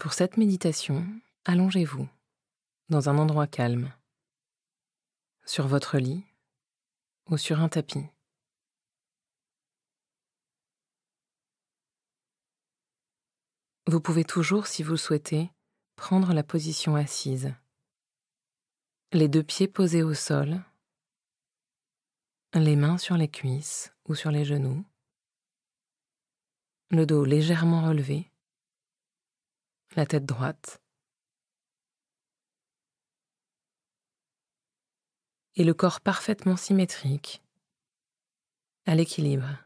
Pour cette méditation, allongez-vous dans un endroit calme, sur votre lit ou sur un tapis. Vous pouvez toujours, si vous le souhaitez, prendre la position assise. Les deux pieds posés au sol, les mains sur les cuisses ou sur les genoux, le dos légèrement relevé, la tête droite. Et le corps parfaitement symétrique, à l'équilibre.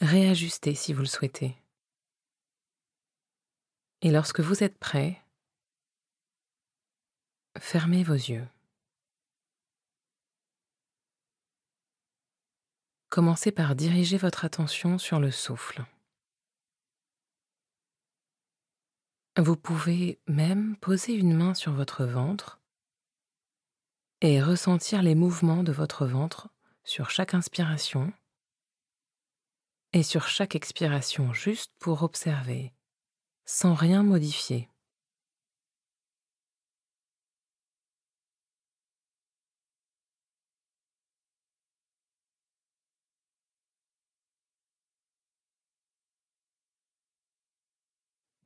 Réajustez si vous le souhaitez. Et lorsque vous êtes prêt, fermez vos yeux. Commencez par diriger votre attention sur le souffle. Vous pouvez même poser une main sur votre ventre et ressentir les mouvements de votre ventre sur chaque inspiration et sur chaque expiration juste pour observer, sans rien modifier.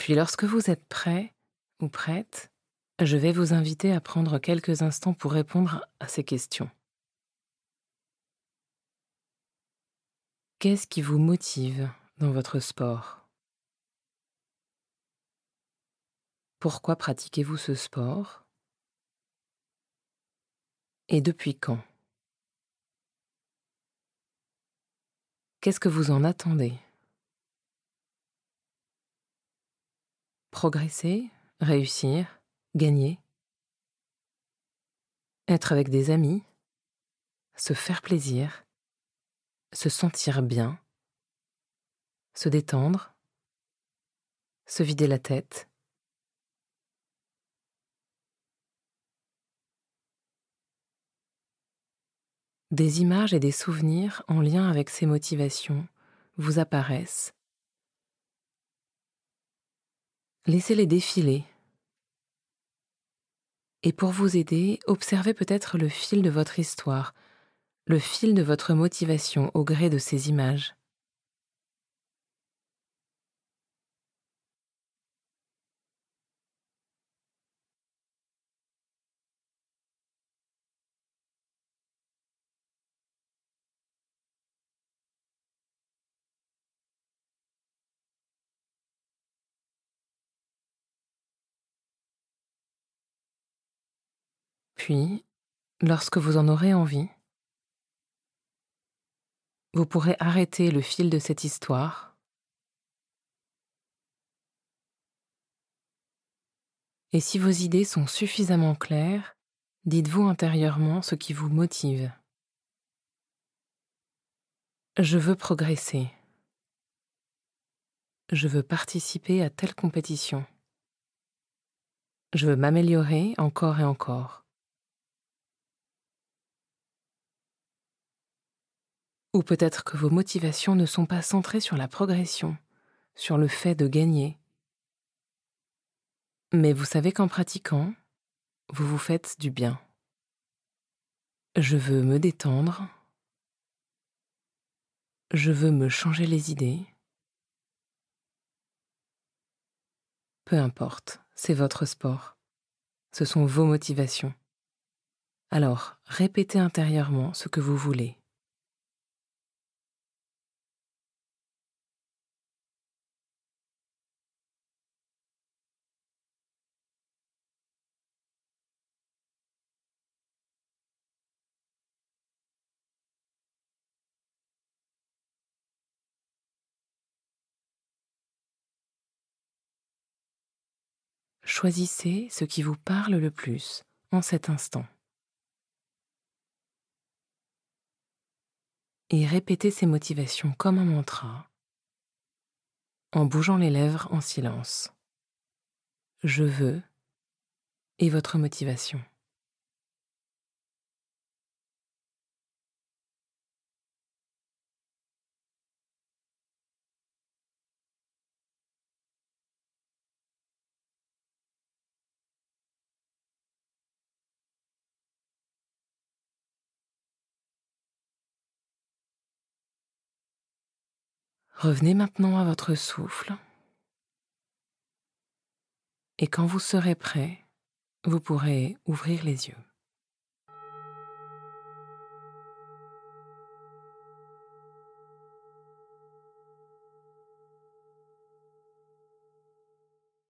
Puis lorsque vous êtes prêt ou prête, je vais vous inviter à prendre quelques instants pour répondre à ces questions. Qu'est-ce qui vous motive dans votre sport Pourquoi pratiquez-vous ce sport Et depuis quand Qu'est-ce que vous en attendez Progresser, réussir, gagner. Être avec des amis, se faire plaisir, se sentir bien, se détendre, se vider la tête. Des images et des souvenirs en lien avec ces motivations vous apparaissent Laissez-les défiler. Et pour vous aider, observez peut-être le fil de votre histoire, le fil de votre motivation au gré de ces images. Puis, lorsque vous en aurez envie, vous pourrez arrêter le fil de cette histoire Et si vos idées sont suffisamment claires, dites-vous intérieurement ce qui vous motive. Je veux progresser. Je veux participer à telle compétition. Je veux m'améliorer encore et encore. Ou peut-être que vos motivations ne sont pas centrées sur la progression, sur le fait de gagner. Mais vous savez qu'en pratiquant, vous vous faites du bien. Je veux me détendre. Je veux me changer les idées. Peu importe, c'est votre sport. Ce sont vos motivations. Alors, répétez intérieurement ce que vous voulez. choisissez ce qui vous parle le plus en cet instant. Et répétez ces motivations comme un mantra en bougeant les lèvres en silence. Je veux et votre motivation. Revenez maintenant à votre souffle. Et quand vous serez prêt, vous pourrez ouvrir les yeux.